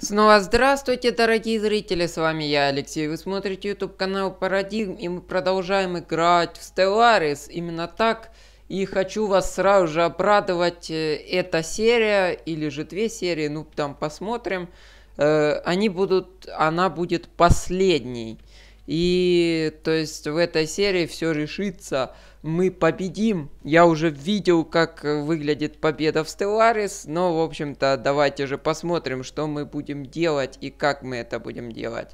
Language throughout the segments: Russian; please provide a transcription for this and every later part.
Снова здравствуйте, дорогие зрители, с вами я, Алексей, вы смотрите YouTube канал Парадигм, и мы продолжаем играть в Stellaris, именно так, и хочу вас сразу же обрадовать, э, эта серия, или же две серии, ну там посмотрим, э, они будут, она будет последней, и то есть в этой серии все решится. Мы победим. Я уже видел, как выглядит победа в Stellaris, но, в общем-то, давайте же посмотрим, что мы будем делать и как мы это будем делать.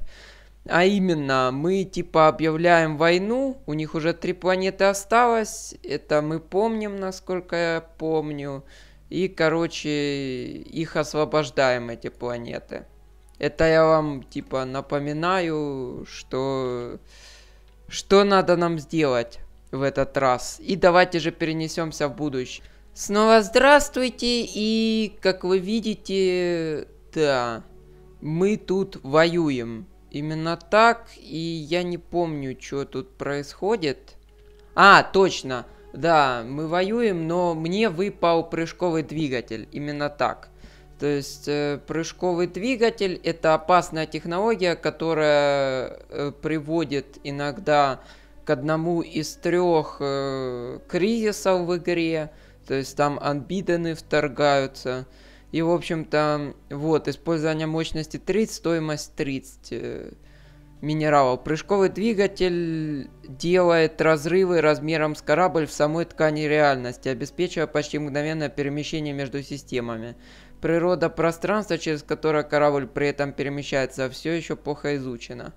А именно, мы типа объявляем войну, у них уже три планеты осталось, это мы помним, насколько я помню, и, короче, их освобождаем, эти планеты. Это я вам, типа, напоминаю, что... Что надо нам сделать в этот раз. И давайте же перенесемся в будущее. Снова здравствуйте, и, как вы видите, да, мы тут воюем. Именно так, и я не помню, что тут происходит. А, точно, да, мы воюем, но мне выпал прыжковый двигатель, именно так. То есть э, прыжковый двигатель – это опасная технология, которая э, приводит иногда к одному из трех э, кризисов в игре. То есть там анбидены вторгаются. И, в общем-то, вот, использование мощности 30, стоимость 30 минералов. Прыжковый двигатель делает разрывы размером с корабль в самой ткани реальности, обеспечивая почти мгновенное перемещение между системами. Природа пространства, через которое корабль при этом перемещается, все еще плохо изучена.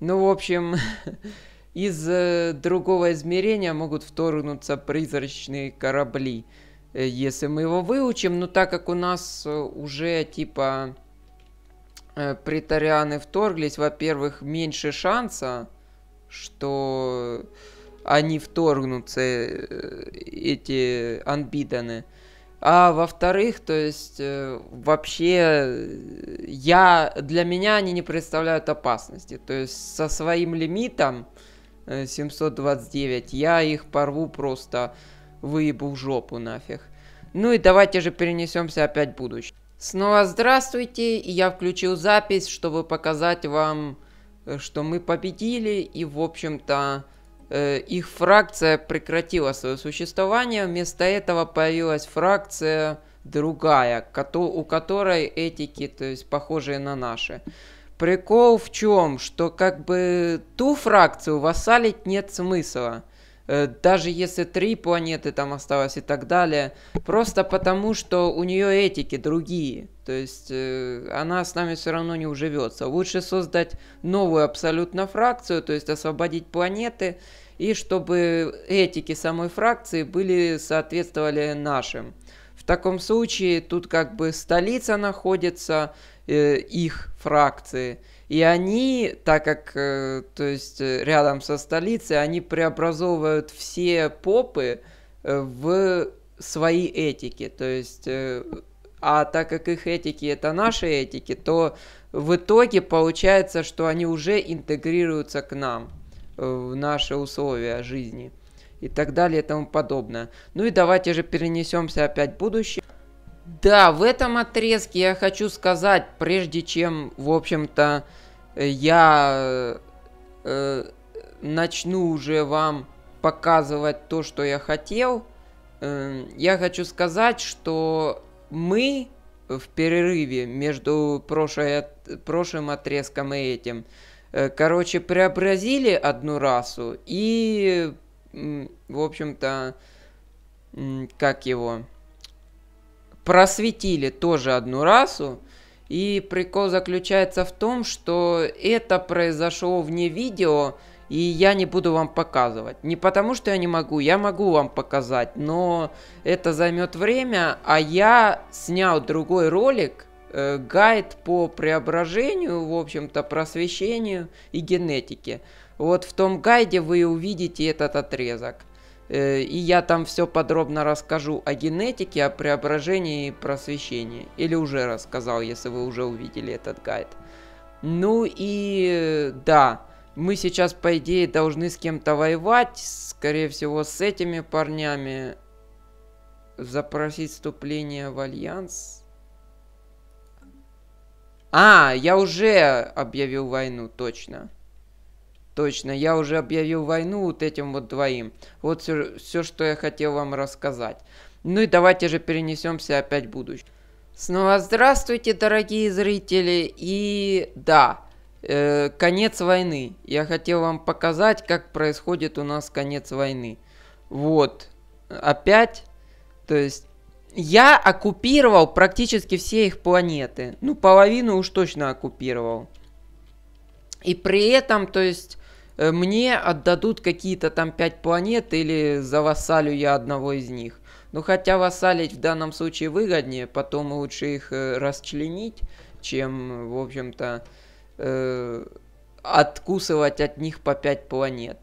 Ну, в общем, из э, другого измерения могут вторгнуться призрачные корабли, э, если мы его выучим. Но так как у нас э, уже типа притарианы вторглись, во-первых, меньше шанса, что они вторгнутся, эти анбиданы. А во-вторых, то есть э, вообще я для меня они не представляют опасности. То есть со своим лимитом 729 э, я их порву просто выебу в жопу нафиг. Ну и давайте же перенесемся опять в будущее. Снова здравствуйте, и я включил запись, чтобы показать вам, э, что мы победили, и в общем-то Э, их фракция прекратила свое существование, вместо этого появилась фракция другая, у которой этики, то есть похожие на наши. Прикол в чем, что как бы ту фракцию вассалить нет смысла. Э, даже если три планеты там осталось и так далее. Просто потому, что у нее этики другие. То есть э, она с нами все равно не уживется. Лучше создать новую абсолютно фракцию, то есть освободить планеты, и чтобы этики самой фракции были соответствовали нашим. В таком случае тут как бы столица находится э, их фракции, и они, так как, э, то есть э, рядом со столицей, они преобразовывают все попы э, в свои этики, то есть э, а так как их этики это наши этики, то в итоге получается, что они уже интегрируются к нам э, в наши условия жизни и так далее и тому подобное. Ну и давайте же перенесемся опять в будущее. Да, в этом отрезке я хочу сказать, прежде чем, в общем-то, я э, начну уже вам показывать то, что я хотел, э, я хочу сказать, что мы в перерыве между прошлой, прошлым отрезком и этим, э, короче, преобразили одну расу и, в общем-то, как его, просветили тоже одну расу. И прикол заключается в том, что это произошло вне видео, и я не буду вам показывать. Не потому, что я не могу, я могу вам показать, но это займет время, а я снял другой ролик, э, гайд по преображению, в общем-то, просвещению и генетике. Вот в том гайде вы увидите этот отрезок. Э, и я там все подробно расскажу о генетике, о преображении и просвещении. Или уже рассказал, если вы уже увидели этот гайд. Ну и э, да, мы сейчас, по идее, должны с кем-то воевать. Скорее всего, с этими парнями. Запросить вступление в Альянс. А, я уже объявил войну, точно. Точно, я уже объявил войну вот этим вот двоим. Вот все, все что я хотел вам рассказать. Ну и давайте же перенесемся опять в будущее. Снова здравствуйте, дорогие зрители. И да, Э, конец войны. Я хотел вам показать, как происходит у нас конец войны. Вот. Опять. То есть я оккупировал практически все их планеты. Ну, половину уж точно оккупировал. И при этом, то есть, э, мне отдадут какие-то там пять планет или завассалю я одного из них. Ну, хотя вассалить в данном случае выгоднее, потом лучше их э, расчленить, чем, в общем-то, Э, откусывать от них по 5 планет.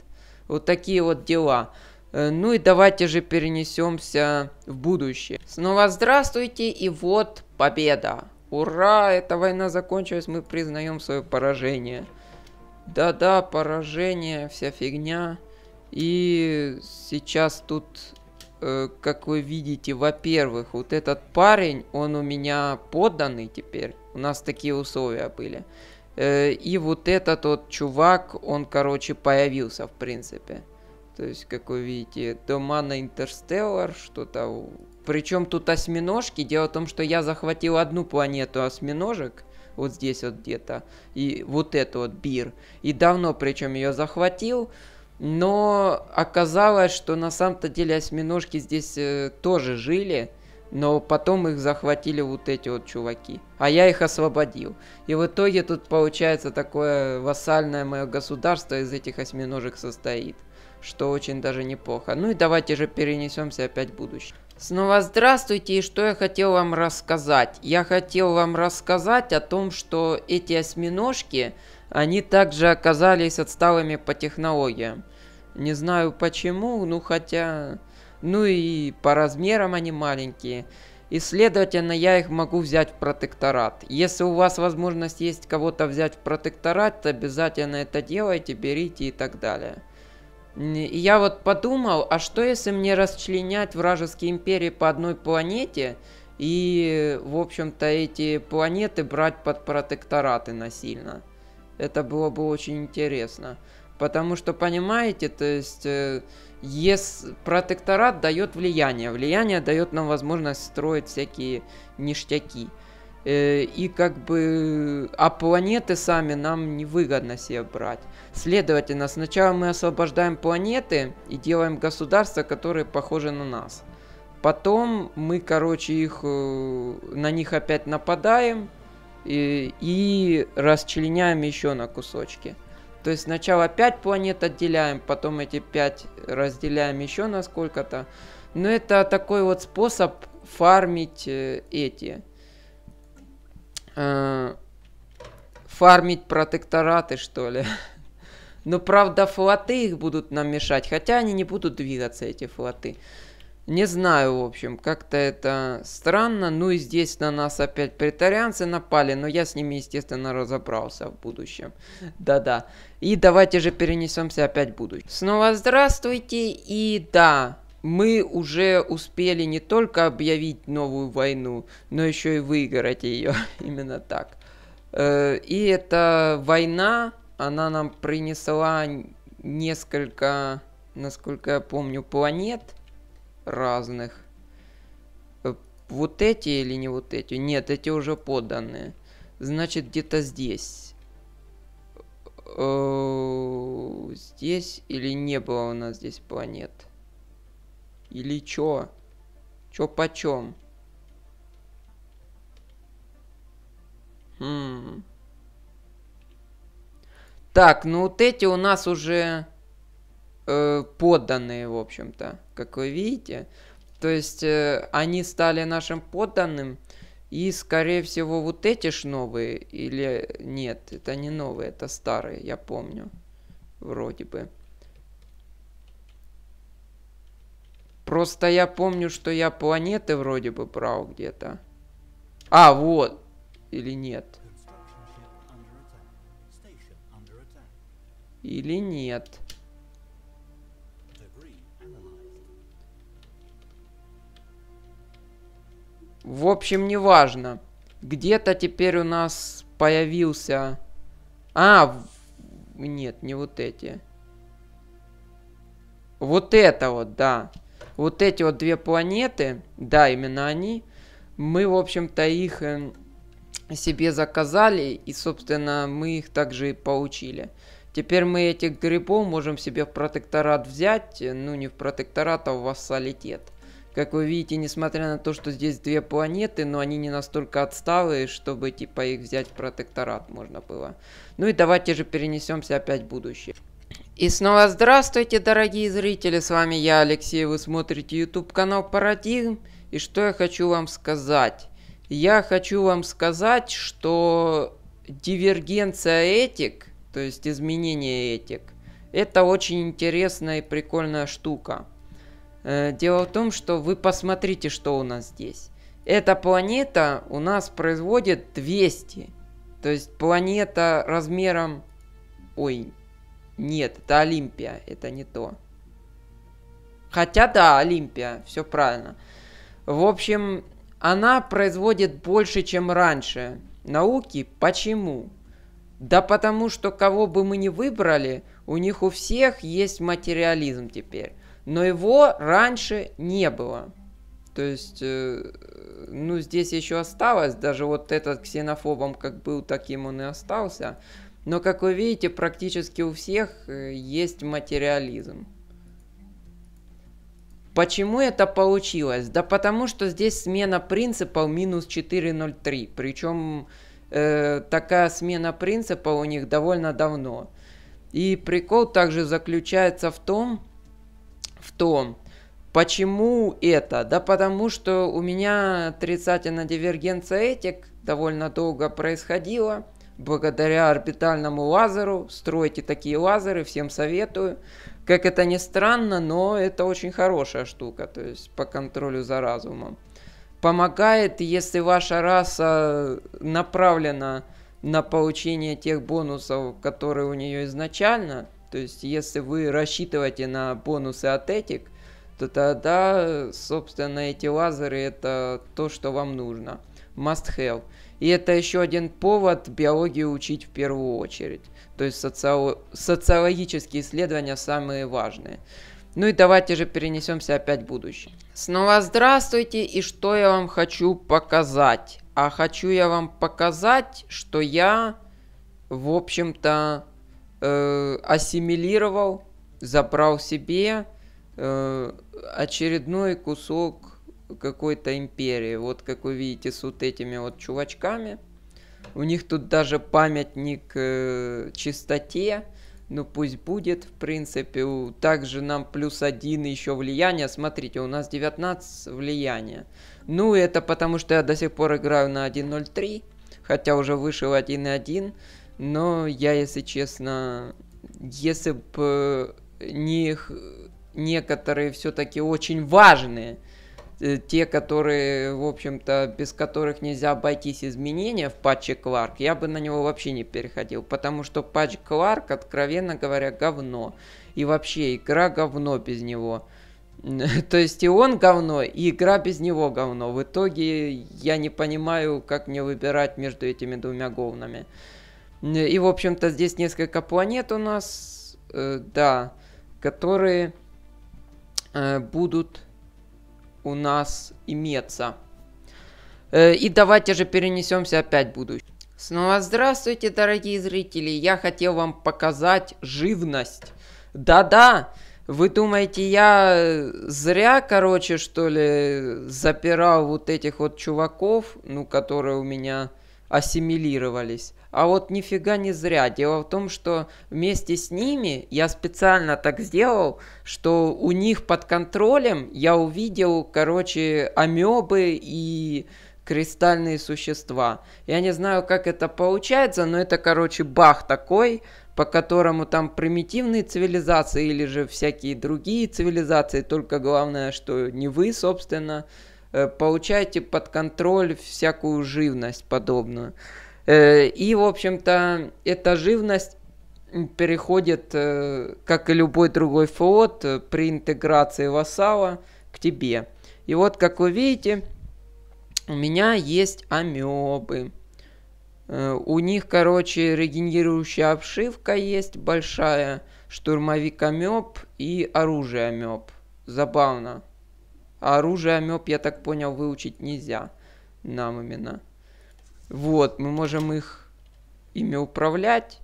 Вот такие вот дела. Э, ну и давайте же перенесемся в будущее. Снова здравствуйте, и вот победа. Ура, эта война закончилась, мы признаем свое поражение. Да-да, поражение, вся фигня. И сейчас тут, э, как вы видите, во-первых, вот этот парень, он у меня подданный теперь. У нас такие условия были. Э, и вот этот вот чувак, он, короче, появился, в принципе. То есть, как вы видите, дома на Интерстеллар, что-то... Причем тут осьминожки. Дело в том, что я захватил одну планету осьминожек, вот здесь вот где-то, и вот эту вот Бир. И давно причем ее захватил, но оказалось, что на самом-то деле осьминожки здесь э, тоже жили, но потом их захватили вот эти вот чуваки. А я их освободил. И в итоге тут получается такое вассальное мое государство из этих осьминожек состоит. Что очень даже неплохо. Ну и давайте же перенесемся опять в будущее. Снова здравствуйте, и что я хотел вам рассказать? Я хотел вам рассказать о том, что эти осьминожки, они также оказались отсталыми по технологиям. Не знаю почему, ну хотя... Ну и по размерам они маленькие. И следовательно я их могу взять в протекторат. Если у вас возможность есть кого-то взять в протекторат, то обязательно это делайте, берите и так далее. И я вот подумал, а что если мне расчленять вражеские империи по одной планете и, в общем-то, эти планеты брать под протектораты насильно? Это было бы очень интересно. Потому что, понимаете, то есть э, Ес протекторат дает влияние. Влияние дает нам возможность строить всякие ништяки. Э, и как бы... А планеты сами нам невыгодно себе брать. Следовательно, сначала мы освобождаем планеты и делаем государства, которые похожи на нас. Потом мы, короче, их, э, на них опять нападаем и, э, и расчленяем еще на кусочки. То есть сначала 5 планет отделяем, потом эти 5 разделяем еще на сколько-то. Но это такой вот способ фармить э, эти. Э, фармить протектораты, что ли. Но правда флоты их будут нам мешать, хотя они не будут двигаться, эти флоты. Не знаю, в общем, как-то это странно. Ну и здесь на нас опять претарианцы напали, но я с ними, естественно, разобрался в будущем. Да-да. И давайте же перенесемся опять в будущее. Снова здравствуйте, и да, мы уже успели не только объявить новую войну, но еще и выиграть ее. Именно так. Э, и эта война, она нам принесла несколько, насколько я помню, планет – разных. Э, вот эти или не вот эти? Нет, эти уже подданные. Значит, где-то здесь. Э, здесь или не было у нас здесь планет? Или чё? Чё почем? Хм. Так, ну вот эти у нас уже э, подданные, в общем-то, как вы видите. То есть э, они стали нашим подданным, и, скорее всего, вот эти ж новые, или нет, это не новые, это старые, я помню, вроде бы. Просто я помню, что я планеты вроде бы брал где-то. А, вот. Или нет. Или нет. В общем, неважно. Где-то теперь у нас появился... А, нет, не вот эти. Вот это вот, да. Вот эти вот две планеты, да, именно они, мы, в общем-то, их эм, себе заказали, и, собственно, мы их также и получили. Теперь мы этих грибов можем себе в протекторат взять, э, ну, не в протекторат, а в вассалитет. Как вы видите, несмотря на то, что здесь две планеты, но они не настолько отсталые, чтобы типа их взять в протекторат можно было. Ну и давайте же перенесемся опять в будущее. И снова здравствуйте, дорогие зрители, с вами я, Алексей, вы смотрите YouTube канал Парадигм. И что я хочу вам сказать? Я хочу вам сказать, что дивергенция этик, то есть изменение этик, это очень интересная и прикольная штука. Э, дело в том, что вы посмотрите, что у нас здесь. Эта планета у нас производит 200. То есть планета размером... Ой, нет, это Олимпия, это не то. Хотя да, Олимпия, все правильно. В общем, она производит больше, чем раньше. Науки почему? Да потому что кого бы мы ни выбрали, у них у всех есть материализм теперь но его раньше не было. То есть, э, ну, здесь еще осталось, даже вот этот ксенофобом как был, таким он и остался. Но, как вы видите, практически у всех э, есть материализм. Почему это получилось? Да потому что здесь смена принципов минус 4.03. Причем э, такая смена принципа у них довольно давно. И прикол также заключается в том, в том, почему это? Да потому что у меня отрицательная дивергенция этик довольно долго происходила. Благодаря орбитальному лазеру. Стройте такие лазеры, всем советую. Как это ни странно, но это очень хорошая штука, то есть по контролю за разумом. Помогает, если ваша раса направлена на получение тех бонусов, которые у нее изначально – то есть, если вы рассчитываете на бонусы от этих, то тогда, собственно, эти лазеры это то, что вам нужно. Must have. И это еще один повод биологию учить в первую очередь. То есть социо... социологические исследования самые важные. Ну и давайте же перенесемся опять в будущее. Снова здравствуйте, и что я вам хочу показать? А хочу я вам показать, что я, в общем-то, Э, ассимилировал, забрал себе э, очередной кусок какой-то империи. Вот как вы видите с вот этими вот чувачками. У них тут даже памятник э, чистоте. Ну пусть будет, в принципе. Также нам плюс один еще влияние. Смотрите, у нас 19 влияния. Ну это потому, что я до сих пор играю на 1.03. Хотя уже вышел 1.1 но я, если честно, если бы э, не некоторые все-таки очень важные, э, те, которые, в общем-то, без которых нельзя обойтись изменения в патче Кларк, я бы на него вообще не переходил, потому что патч Кларк, откровенно говоря, говно. И вообще, игра говно без него. То есть и он говно, и игра без него говно. В итоге я не понимаю, как мне выбирать между этими двумя говнами. Э, и, в общем-то, здесь несколько планет у нас, э, да, которые э, будут у нас иметься. Э, и давайте же перенесемся опять в будущее. Снова здравствуйте, дорогие зрители. Я хотел вам показать живность. Да-да, вы думаете, я э, зря, короче, что ли, запирал вот этих вот чуваков, ну, которые у меня ассимилировались а вот нифига не зря. Дело в том, что вместе с ними я специально так сделал, что у них под контролем я увидел, короче, амебы и кристальные существа. Я не знаю, как это получается, но это, короче, бах такой, по которому там примитивные цивилизации или же всякие другие цивилизации, только главное, что не вы, собственно, э, получаете под контроль всякую живность подобную. Э, и, в общем-то, эта живность переходит, э, как и любой другой флот, э, при интеграции вассала к тебе. И вот, как вы видите, у меня есть амебы. У них, короче, регенерирующая обшивка есть большая, штурмовик амеб и оружие амеб. Забавно. А оружие амеб, я так понял, выучить нельзя нам именно. Вот, мы можем их ими управлять.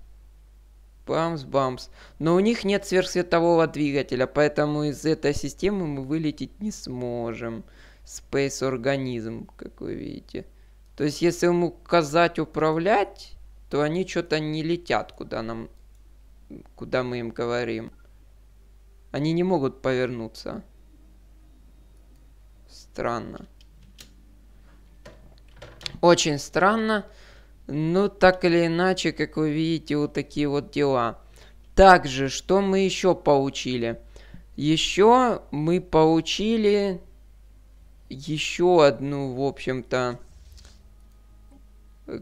Бамс-бамс. Но у них нет сверхсветового двигателя, поэтому из этой системы мы вылететь не сможем. Space организм, как вы видите. То есть, если ему указать управлять, то они что-то не летят, куда нам, куда мы им говорим. Они не могут повернуться. Странно. Очень странно, но ну, так или иначе, как вы видите, вот такие вот дела. Также, что мы еще получили? Еще мы получили еще одну, в общем-то,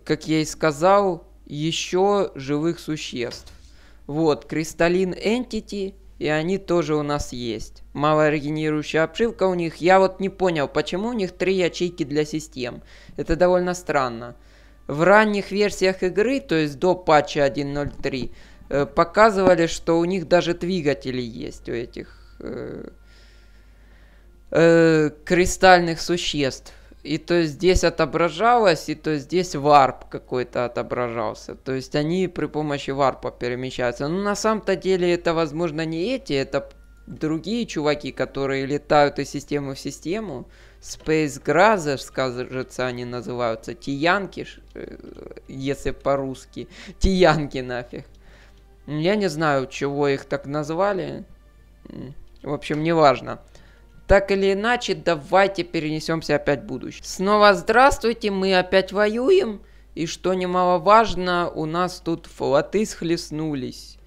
как я и сказал, еще живых существ. Вот, кристаллин Entity – и они тоже у нас есть. Малорегенерирующая обшивка у них, я вот не понял, почему у них три ячейки для систем. Это довольно странно. В ранних версиях игры, то есть до патча 1.03, э, показывали, что у них даже двигатели есть у этих э, э кристальных существ и то здесь отображалось, и то здесь варп какой-то отображался. То есть они при помощи варпа перемещаются. Но ну, на самом-то деле это, возможно, не эти, это другие чуваки, которые летают из системы в систему. Space Grazers, кажется, они называются. Тиянки, э, если по-русски. Тиянки нафиг. Я не знаю, чего их так назвали. В общем, неважно. Так или иначе, давайте перенесемся опять в будущее. Снова здравствуйте, мы опять воюем. И что немаловажно, у нас тут флоты схлестнулись.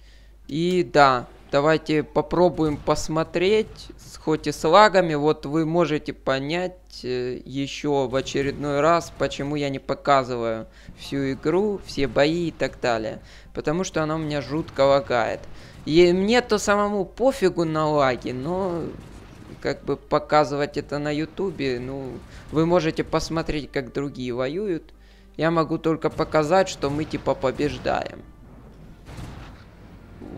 И да, давайте попробуем посмотреть, хоть и с лагами, вот вы можете понять э, еще в очередной раз, почему я не показываю всю игру, все бои и так далее. Потому что она у меня жутко лагает. И мне-то самому пофигу на лаги, но как бы показывать это на ютубе, ну, вы можете посмотреть, как другие воюют. Я могу только показать, что мы типа побеждаем.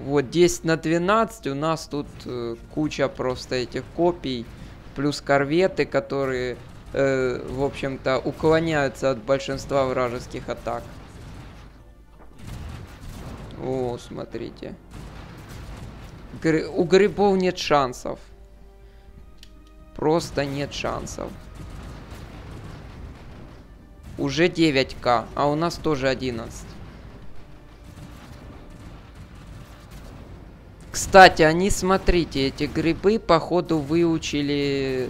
Вот 10 на 12 у нас тут э, куча просто этих копий, плюс корветы, которые, э, в общем-то, уклоняются от большинства вражеских атак. О, смотрите. Гри у грибов нет шансов. Просто нет шансов. Уже 9к, а у нас тоже 11. Кстати, они, смотрите, эти грибы, походу, выучили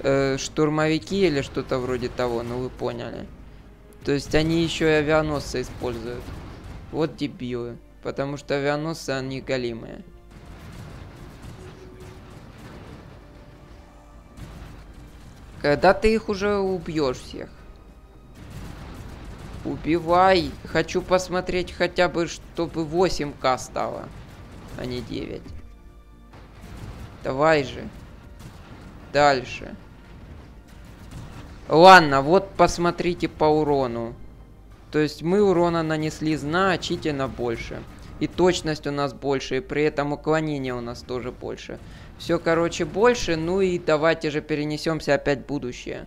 э, штурмовики или что-то вроде того, ну вы поняли. То есть они еще и авианосцы используют. Вот дебилы, потому что авианосцы, они галимые. Когда э, ты их уже убьешь всех? Убивай. Хочу посмотреть хотя бы, чтобы 8к стало, а не 9. Давай же. Дальше. Ладно, вот посмотрите по урону. То есть мы урона нанесли значительно больше. И точность у нас больше, и при этом уклонение у нас тоже больше. Все, короче, больше. Ну и давайте же перенесемся опять в будущее.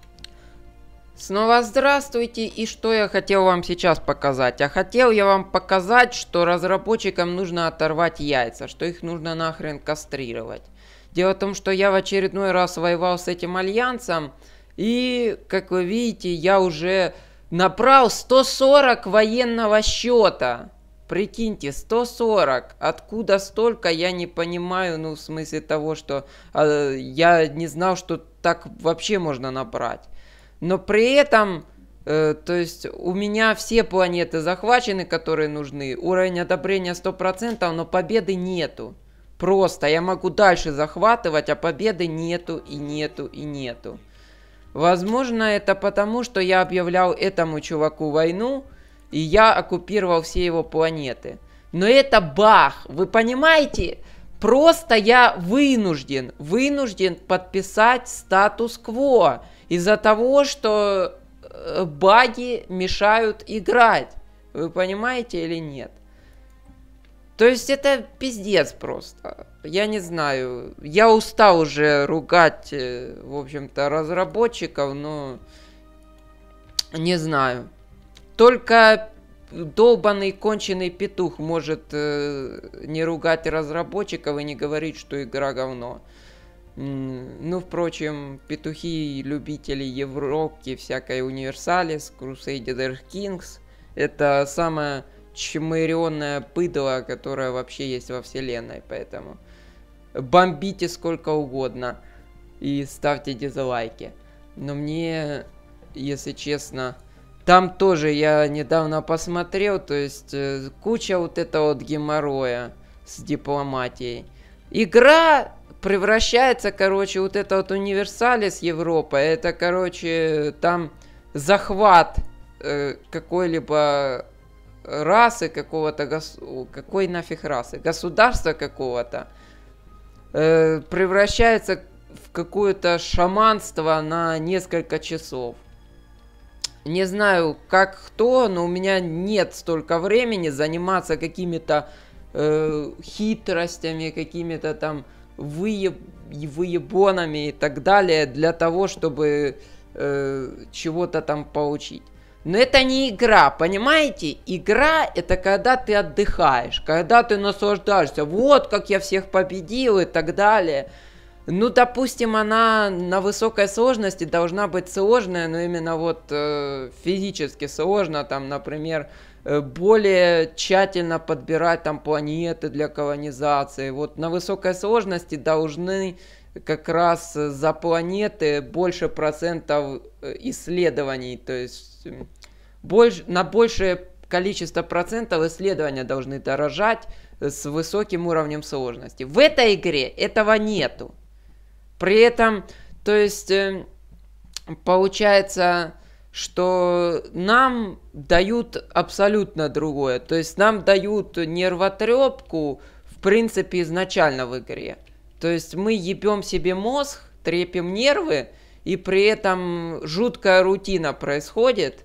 Снова здравствуйте, и что я хотел вам сейчас показать? А хотел я вам показать, что разработчикам нужно оторвать яйца, что их нужно нахрен кастрировать. Дело в том, что я в очередной раз воевал с этим альянсом, и, как вы видите, я уже набрал 140 военного счета. Прикиньте, 140. Откуда столько, я не понимаю. Ну, в смысле того, что э, я не знал, что так вообще можно набрать. Но при этом, э, то есть у меня все планеты захвачены, которые нужны. Уровень одобрения 100%, но победы нету. Просто я могу дальше захватывать, а победы нету и нету и нету. Возможно, это потому, что я объявлял этому чуваку войну, и я оккупировал все его планеты. Но это бах, вы понимаете? Просто я вынужден, вынужден подписать статус-кво из-за того, что э, баги мешают играть. Вы понимаете или нет? То есть это пиздец просто. Я не знаю. Я устал уже ругать, э, в общем-то, разработчиков, но не знаю. Только долбанный конченый петух может э, не ругать разработчиков и не говорить, что игра говно. Ну, впрочем, петухи любители Европки, всякой Универсалис, Crusader Kings — это самое чмыренное быдло, которое вообще есть во вселенной, поэтому бомбите сколько угодно и ставьте дизлайки. Но мне, если честно, там тоже я недавно посмотрел, то есть э, куча вот этого вот геморроя с дипломатией. Игра превращается, короче, вот это вот универсалис Европа, это, короче, там захват э, какой-либо расы какого-то, гос... какой нафиг расы, государства какого-то, э, превращается в какое-то шаманство на несколько часов. Не знаю, как кто, но у меня нет столько времени заниматься какими-то э, хитростями, какими-то там выеб... выебонами и так далее для того, чтобы э, чего-то там получить. Но это не игра, понимаете? Игра это когда ты отдыхаешь, когда ты наслаждаешься. Вот как я всех победил и так далее. Ну, допустим, она на высокой сложности должна быть сложная, но именно вот э, физически сложно, там, например, э, более тщательно подбирать там планеты для колонизации. Вот на высокой сложности должны как раз за планеты больше процентов э, исследований, то есть больше, на большее количество процентов исследования должны дорожать э, с высоким уровнем сложности. В этой игре этого нету. При этом, то есть, э, получается, что нам дают абсолютно другое. То есть нам дают нервотрепку, в принципе, изначально в игре. То есть мы ебем себе мозг, трепим нервы, и при этом жуткая рутина происходит,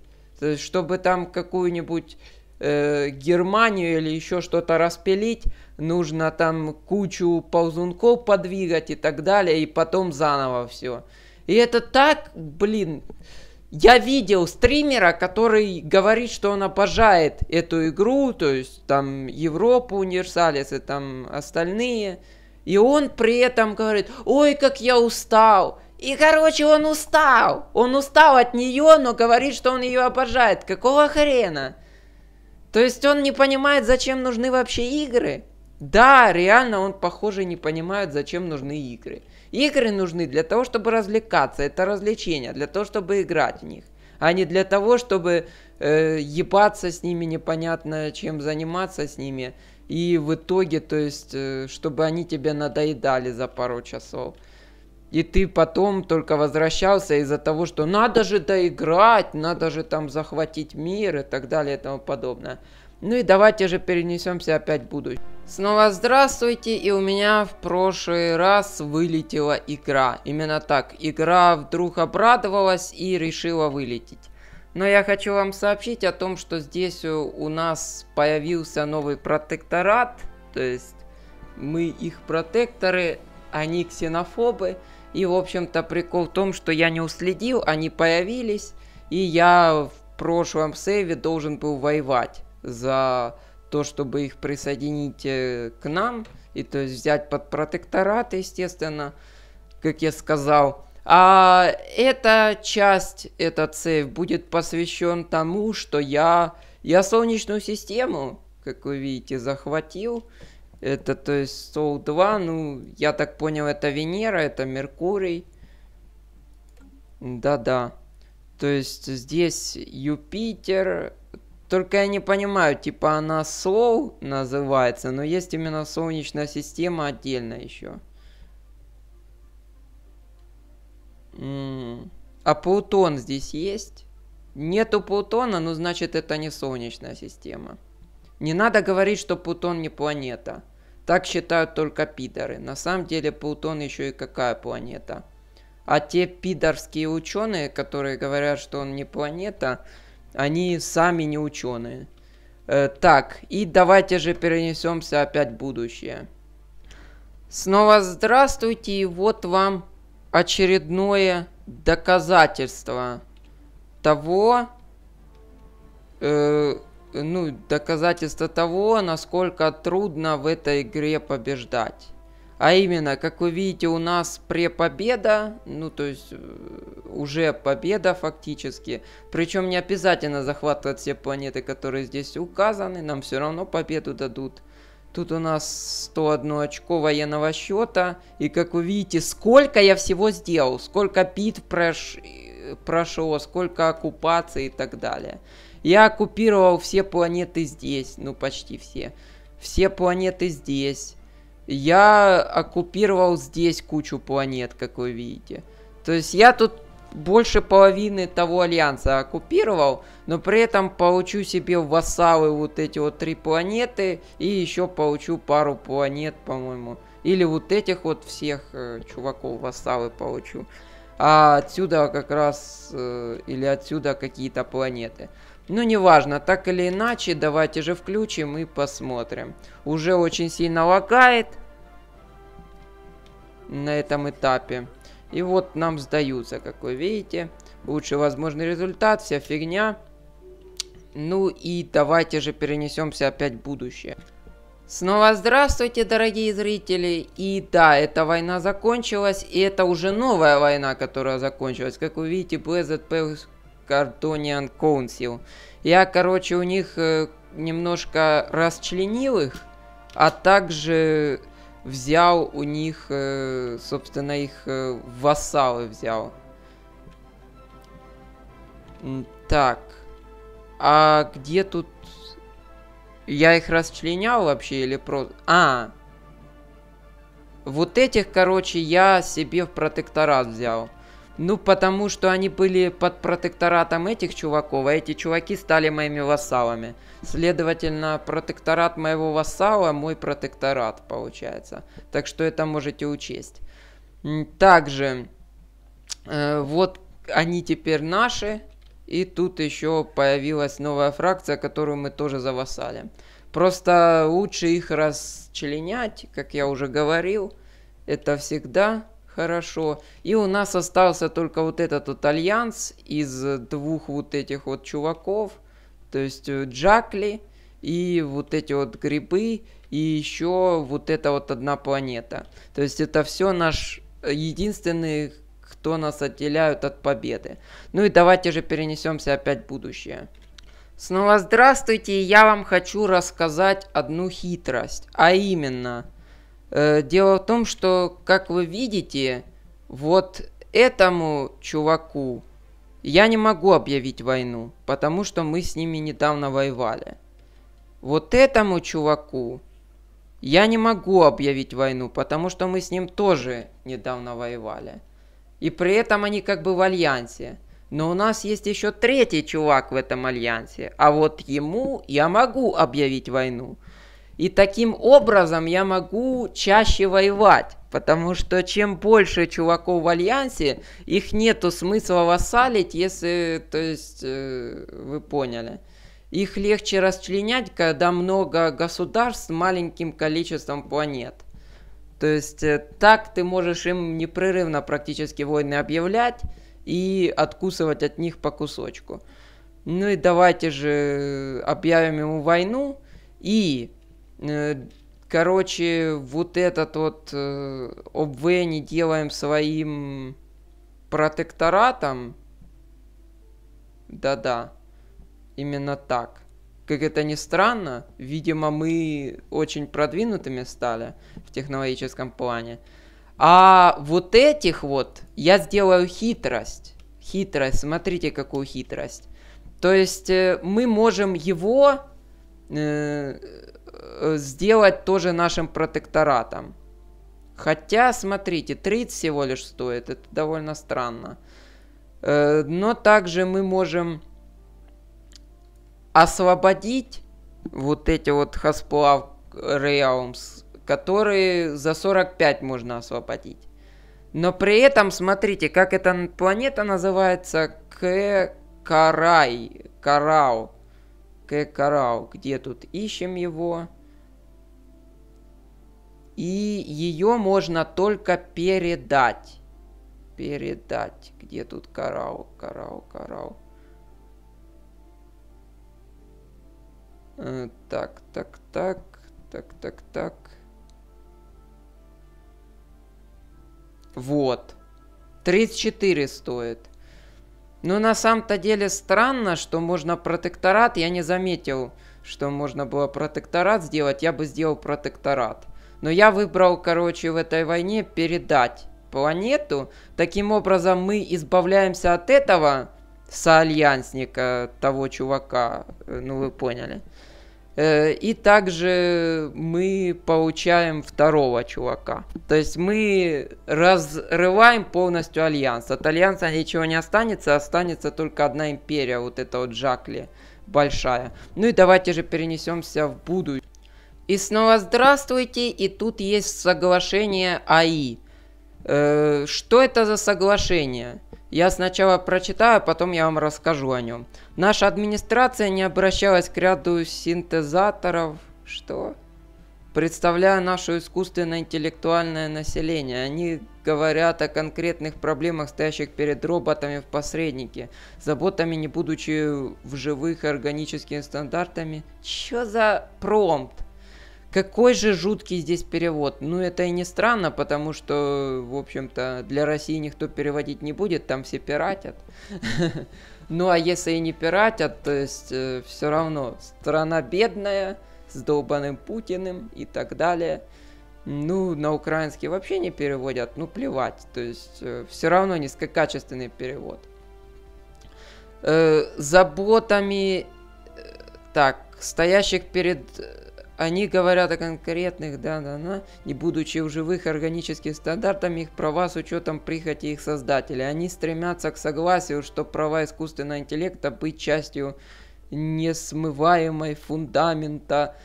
чтобы там какую-нибудь э, Германию или еще что-то распилить, нужно там кучу ползунков подвигать и так далее, и потом заново все. И это так, блин, я видел стримера, который говорит, что он обожает эту игру, то есть там Европу Универсалис и там остальные. И он при этом говорит, ой, как я устал. И, короче, он устал. Он устал от нее, но говорит, что он ее обожает. Какого хрена? То есть он не понимает, зачем нужны вообще игры. Да, реально он, похоже, не понимает, зачем нужны игры. Игры нужны для того, чтобы развлекаться, это развлечение, для того, чтобы играть в них, а не для того, чтобы э, ебаться с ними, непонятно чем заниматься с ними, и в итоге, то есть, э, чтобы они тебе надоедали за пару часов. И ты потом только возвращался из-за того, что надо же доиграть, надо же там захватить мир и так далее и тому подобное. Ну и давайте же перенесемся опять в будущее. Снова здравствуйте, и у меня в прошлый раз вылетела игра. Именно так, игра вдруг обрадовалась и решила вылететь. Но я хочу вам сообщить о том, что здесь у нас появился новый протекторат, то есть мы их протекторы, они ксенофобы, и, в общем-то, прикол в том, что я не уследил, они появились, и я в прошлом сейве должен был воевать за то, чтобы их присоединить э, к нам, и то есть взять под протекторат, естественно, как я сказал. А эта часть, этот сейв будет посвящен тому, что я, я Солнечную систему, как вы видите, захватил. Это, то есть, Сол 2, ну, я так понял, это Венера, это Меркурий. Да-да. То есть, здесь Юпитер. Только я не понимаю, типа она Сол называется, но есть именно Солнечная система отдельно еще. М-м. А Плутон здесь есть? Нету Плутона, ну значит это не Солнечная система. Не надо говорить, что Плутон не планета. Так считают только пидоры. На самом деле Плутон еще и какая планета. А те пидорские ученые, которые говорят, что он не планета, они сами не ученые. Э, так, и давайте же перенесемся опять в будущее. Снова здравствуйте, и вот вам очередное доказательство того, э, ну, доказательство того, насколько трудно в этой игре побеждать. А именно, как вы видите, у нас препобеда, ну то есть э, уже победа фактически. Причем не обязательно захватывать все планеты, которые здесь указаны, нам все равно победу дадут. Тут у нас 101 очко военного счета. И как вы видите, сколько я всего сделал, сколько битв прош... Э, прошло, сколько оккупаций и так далее. Я оккупировал все планеты здесь, ну почти все. Все планеты здесь. Я оккупировал здесь кучу планет, как вы видите. То есть я тут больше половины того альянса оккупировал, но при этом получу себе вассалы вот эти вот три планеты и еще получу пару планет, по-моему. Или вот этих вот всех э, чуваков вассалы получу. А отсюда как раз, э, или отсюда какие-то планеты. Ну неважно, так или иначе, давайте же включим и посмотрим. Уже очень сильно лагает на этом этапе. И вот нам сдаются, как вы видите. Лучший возможный результат, вся фигня. Ну и давайте же перенесемся опять в будущее. Снова здравствуйте, дорогие зрители. И да, эта война закончилась, и это уже новая война, которая закончилась. Как вы видите, Blizzard Кардониан Council. Я, короче, у них э, немножко расчленил их, а также взял у них, э, собственно, их э, вассалы взял. Так. А где тут... Я их расчленял вообще или просто... А! Вот этих, короче, я себе в протекторат взял. Ну, потому что они были под протекторатом этих чуваков, а эти чуваки стали моими вассалами. Следовательно, протекторат моего вассала – мой протекторат, получается. Так что это можете учесть. Также, э, вот они теперь наши, и тут еще появилась новая фракция, которую мы тоже завассали. Просто лучше их расчленять, как я уже говорил, это всегда хорошо. И у нас остался только вот этот вот альянс из двух вот этих вот чуваков, то есть э, Джакли и вот эти вот грибы, и еще вот эта вот одна планета. То есть это все наш единственный, кто нас отделяют от победы. Ну и давайте же перенесемся опять в будущее. Снова здравствуйте, я вам хочу рассказать одну хитрость, а именно Э, дело в том, что, как вы видите, вот этому чуваку я не могу объявить войну, потому что мы с ними недавно воевали. Вот этому чуваку я не могу объявить войну, потому что мы с ним тоже недавно воевали. И при этом они как бы в альянсе. Но у нас есть еще третий чувак в этом альянсе, а вот ему я могу объявить войну – и таким образом я могу чаще воевать. Потому что чем больше чуваков в альянсе, их нету смысла вассалить, если, то есть, э, вы поняли. Их легче расчленять, когда много государств с маленьким количеством планет. То есть э, так ты можешь им непрерывно практически войны объявлять и откусывать от них по кусочку. Ну и давайте же объявим ему войну и Э, короче, вот этот вот э, ОБВ не делаем своим протекторатом. Да-да, именно так. Как это ни странно, видимо, мы очень продвинутыми стали в технологическом плане. А вот этих вот я сделаю хитрость. Хитрость, смотрите, какую хитрость. То есть э, мы можем его э, Э, сделать тоже нашим протекторатом. Хотя, смотрите, 30 всего лишь стоит, это довольно странно. Э, но также мы можем освободить вот эти вот Hasplav Realms, которые за 45 можно освободить. Но при этом, смотрите, как эта планета называется Кэ-Карай, Карау. Кэ-Карау, где тут? Ищем его и ее можно только передать. Передать. Где тут карау, карау, карау? Э, так, так, так, так, так, так. Вот. 34 стоит. Но ну, на самом-то деле странно, что можно протекторат. Я не заметил, что можно было протекторат сделать. Я бы сделал протекторат. Но я выбрал, короче, в этой войне передать планету. Таким образом, мы избавляемся от этого соальянсника, того чувака. Э, ну, вы поняли. Э, и также мы получаем второго чувака. То есть мы разрываем полностью альянс. От альянса ничего не останется, останется только одна империя, вот эта вот Джакли большая. Ну и давайте же перенесемся в будущее. И снова здравствуйте, и тут есть соглашение АИ. Э, что это за соглашение? Я сначала прочитаю, а потом я вам расскажу о нем. Наша администрация не обращалась к ряду синтезаторов. Что? Представляя наше искусственное интеллектуальное население, они говорят о конкретных проблемах, стоящих перед роботами в посреднике, заботами, не будучи в живых органическими стандартами. Чё за промпт? Какой же жуткий здесь перевод. Ну, это и не странно, потому что, в общем-то, для России никто переводить не будет, там все пиратят. Ну, а если и не пиратят, то есть э, все равно страна бедная, с долбаным Путиным и так далее. Ну, на украинский вообще не переводят, ну плевать. То есть э, все равно низкокачественный перевод. Э, заботами так, стоящих перед они говорят о конкретных да-да-да, не будучи в живых органических стандартами их права с учетом прихоти их создателей. Они стремятся к согласию, что права искусственного интеллекта быть частью несмываемой фундамента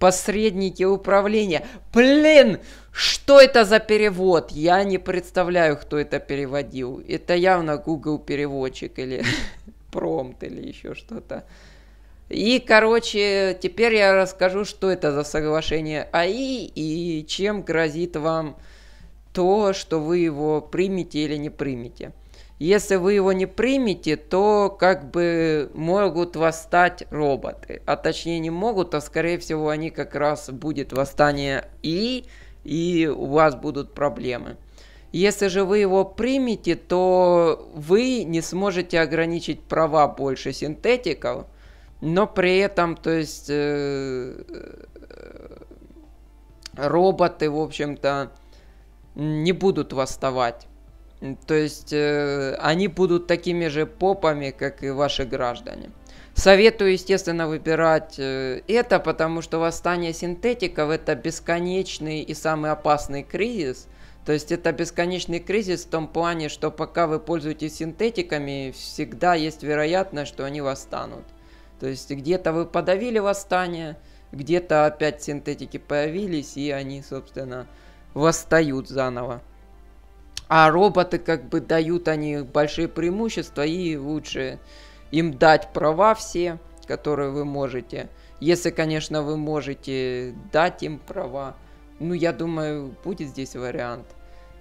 посредники управления. Блин, что это за перевод? Я не представляю, кто это переводил. Это явно Google переводчик или промпт или еще что-то. И, короче, теперь я расскажу, что это за соглашение АИ и чем грозит вам то, что вы его примете или не примете. Если вы его не примете, то как бы могут восстать роботы. А точнее не могут, а скорее всего они как раз будет восстание и, и у вас будут проблемы. Если же вы его примете, то вы не сможете ограничить права больше синтетиков – но при этом, то есть, э, э, роботы, в общем-то, не будут восставать. То есть, э, они будут такими же попами, как и ваши граждане. Советую, естественно, выбирать э, это, потому что восстание синтетиков это бесконечный и самый опасный кризис. То есть это бесконечный кризис в том плане, что пока вы пользуетесь синтетиками, всегда есть вероятность, что они восстанут. То есть где-то вы подавили восстание, где-то опять синтетики появились, и они, собственно, восстают заново. А роботы как бы дают они большие преимущества, и лучше им дать права все, которые вы можете. Если, конечно, вы можете дать им права. Ну, я думаю, будет здесь вариант.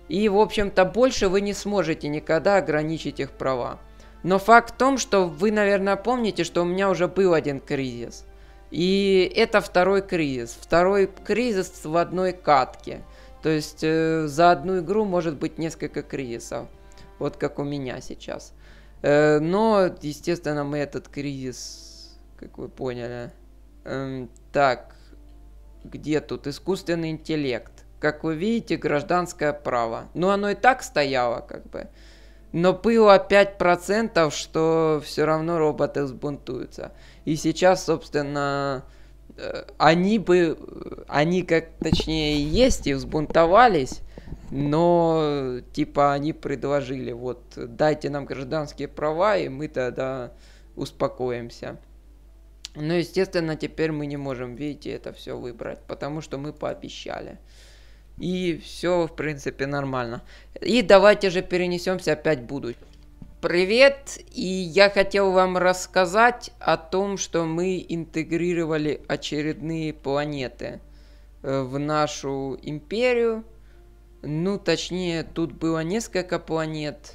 И, в общем-то, больше вы не сможете никогда ограничить их права. Но факт в том, что вы, наверное, помните, что у меня уже был один кризис. И это второй кризис. Второй кризис в одной катке. То есть э, за одну игру может быть несколько кризисов. Вот как у меня сейчас. Э, но, естественно, мы этот кризис, как вы поняли. Эм, так, где тут искусственный интеллект? Как вы видите, гражданское право. Но оно и так стояло, как бы. Но было 5%, что все равно роботы взбунтуются. И сейчас, собственно, э, они бы, они как, точнее, есть и взбунтовались, но, типа, они предложили, вот, дайте нам гражданские права, и мы тогда успокоимся. Но, ну, естественно, теперь мы не можем, видите, это все выбрать, потому что мы пообещали. И все, в принципе, нормально. И давайте же перенесемся опять в будущее. Привет! И я хотел вам рассказать о том, что мы интегрировали очередные планеты э, в нашу империю. Ну, точнее, тут было несколько планет.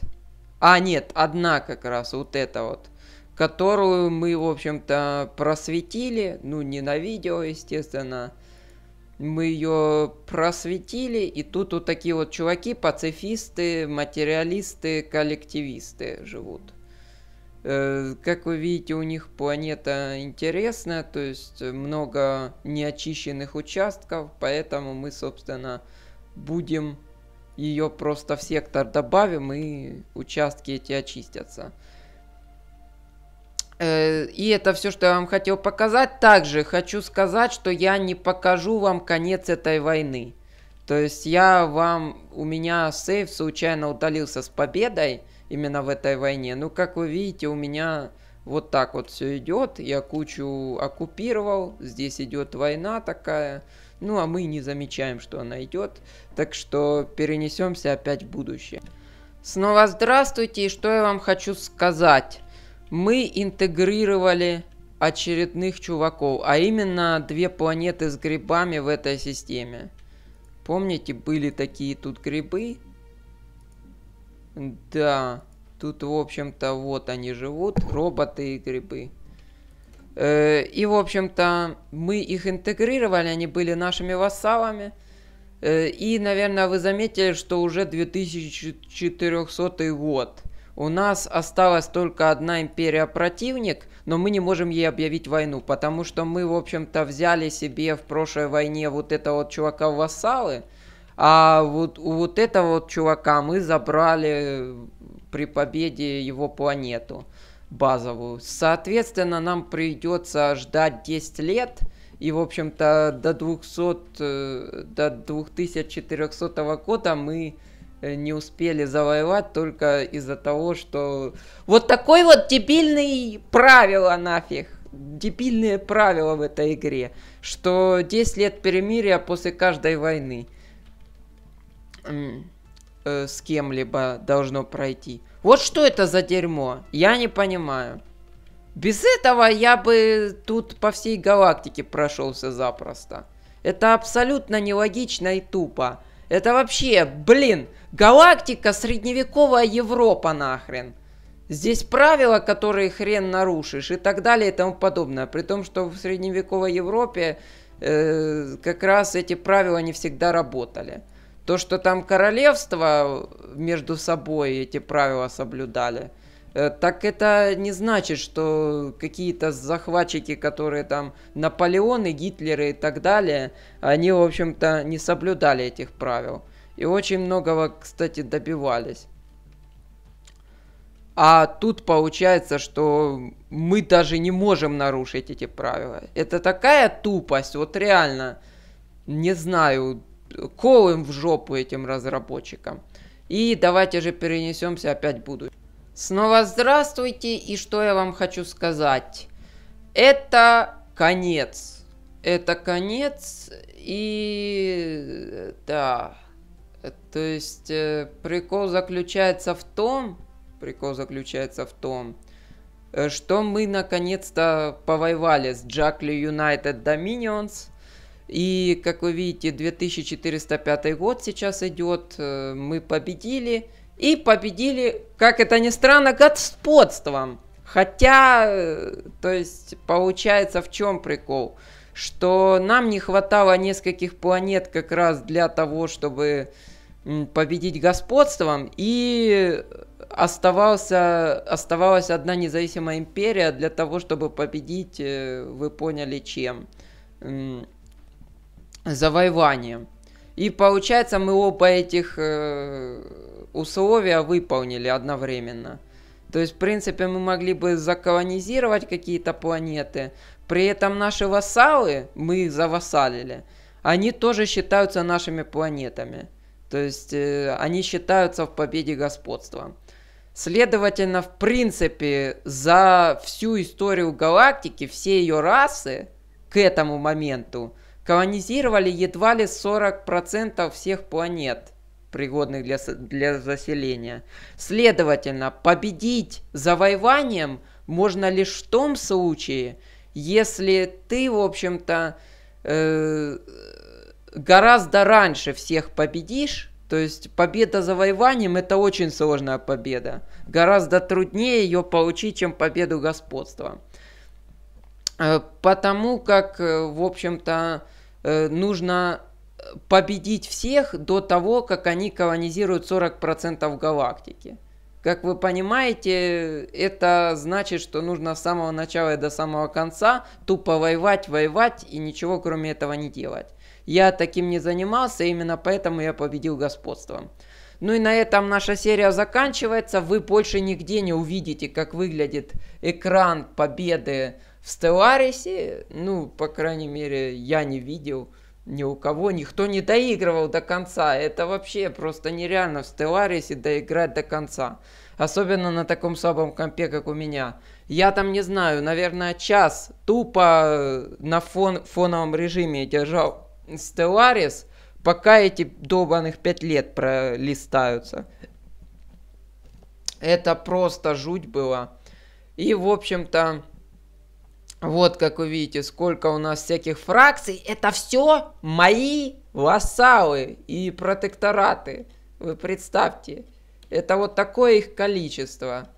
А, нет, одна как раз, вот эта вот. Которую мы, в общем-то, просветили. Ну, не на видео, естественно мы ее просветили, и тут вот такие вот чуваки, пацифисты, материалисты, коллективисты живут. Э, как вы видите, у них планета интересная, то есть много неочищенных участков, поэтому мы, собственно, будем ее просто в сектор добавим, и участки эти очистятся. Э, и это все, что я вам хотел показать. Также хочу сказать, что я не покажу вам конец этой войны. То есть я вам, у меня сейф случайно удалился с победой именно в этой войне. Ну, как вы видите, у меня вот так вот все идет. Я кучу оккупировал, здесь идет война такая. Ну, а мы не замечаем, что она идет. Так что перенесемся опять в будущее. Снова здравствуйте, и что я вам хочу сказать мы интегрировали очередных чуваков, а именно две планеты с грибами в этой системе. Помните, были такие тут грибы? Да, тут, в общем-то, вот они живут, роботы и грибы. Э, и, в общем-то, мы их интегрировали, они были нашими вассалами. Э, и, наверное, вы заметили, что уже 2400 год. У нас осталась только одна империя противник, но мы не можем ей объявить войну, потому что мы, в общем-то, взяли себе в прошлой войне вот этого вот чувака вассалы, а вот у вот этого вот чувака мы забрали при победе его планету базовую. Соответственно, нам придется ждать 10 лет, и, в общем-то, до 200, э, до 2400 года мы Э, не успели завоевать только из-за того, что вот такой вот дебильный правило нафиг. Дебильные правила в этой игре, что 10 лет перемирия после каждой войны э, с кем-либо должно пройти. Вот что это за дерьмо? Я не понимаю. Без этого я бы тут по всей галактике прошелся запросто. Это абсолютно нелогично и тупо. Это вообще, блин, галактика средневековая Европа нахрен. Здесь правила, которые хрен нарушишь и так далее и тому подобное. При том, что в средневековой Европе э, как раз эти правила не всегда работали. То, что там королевства между собой эти правила соблюдали – Э, так это не значит, что какие-то захватчики, которые там Наполеоны, Гитлеры и так далее, они, в общем-то, не соблюдали этих правил. И очень многого, кстати, добивались. А тут получается, что мы даже не можем нарушить эти правила. Это такая тупость, вот реально, не знаю, колым в жопу этим разработчикам. И давайте же перенесемся опять в будущее. Снова здравствуйте, и что я вам хочу сказать? Это конец. Это конец, и... да... То есть э, прикол заключается в том, прикол заключается в том, э, что мы наконец-то повоевали с Джакли Юнайтед Доминиons. И, как вы видите, 2405 год сейчас идет. Э, мы победили и победили, как это ни странно, господством. Хотя, э, то есть, получается, в чем прикол? Что нам не хватало нескольких планет как раз для того, чтобы победить господством, и оставался, оставалась одна независимая империя для того, чтобы победить, э, вы поняли, чем? Завоеванием. И получается, мы оба этих э, условия выполнили одновременно. То есть, в принципе, мы могли бы заколонизировать какие-то планеты. При этом наши вассалы, мы их завассалили, они тоже считаются нашими планетами. То есть, э, они считаются в победе господства. Следовательно, в принципе, за всю историю галактики, все ее расы к этому моменту – колонизировали едва ли 40% всех планет, пригодных для, для заселения. Следовательно, победить завоеванием можно лишь в том случае, если ты, в общем-то, э, гораздо раньше всех победишь, то есть победа завоеванием это очень сложная победа. Гораздо труднее ее получить, чем победу господства. Э, потому как, э, в общем-то, Э, нужно э, победить всех до того, как они колонизируют 40% галактики. Как вы понимаете, это значит, что нужно с самого начала и до самого конца тупо воевать, воевать и ничего кроме этого не делать. Я таким не занимался, именно поэтому я победил господством. Ну и на этом наша серия заканчивается. Вы больше нигде не увидите, как выглядит экран победы в Стелларисе, ну, по крайней мере, я не видел ни у кого, никто не доигрывал до конца. Это вообще просто нереально в Стелларисе доиграть до конца. Особенно на таком слабом компе, как у меня. Я там, не знаю, наверное, час тупо на фон, фоновом режиме держал Stellaris, пока эти долбанных пять лет пролистаются. Это просто жуть была. И, в общем-то, вот как вы видите, сколько у нас всяких фракций. Это все мои вассалы и протектораты. Вы представьте, это вот такое их количество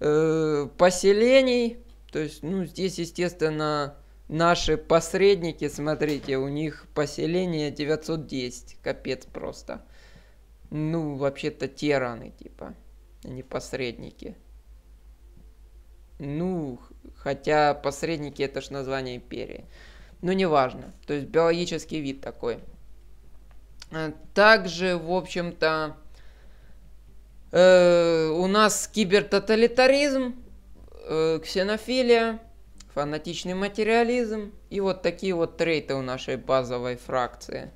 э, поселений. То есть, ну, здесь, естественно, наши посредники, смотрите, у них поселение 910. Капец просто. Ну, вообще-то тираны, типа, а не посредники. Ну, Хотя посредники это ж название империи. Но ну, неважно. То есть биологический вид такой. А, также, в общем-то, э, у нас кибертоталитаризм, э, ксенофилия, фанатичный материализм и вот такие вот трейты у нашей базовой фракции.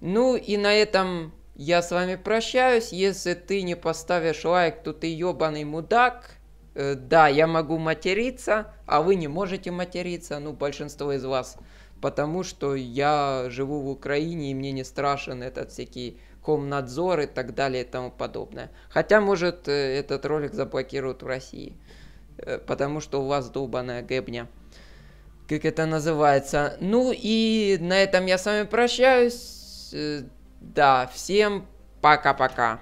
Ну и на этом я с вами прощаюсь. Если ты не поставишь лайк, то ты ебаный мудак. Э, да, я могу материться, а вы не можете материться, ну, большинство из вас, потому что я живу в Украине, и мне не страшен этот всякий комнадзор и так далее и тому подобное. Хотя, может, э, этот ролик заблокируют в России, э, потому что у вас долбаная гебня. Как это называется? Ну и на этом я с вами прощаюсь. Да, всем пока-пока.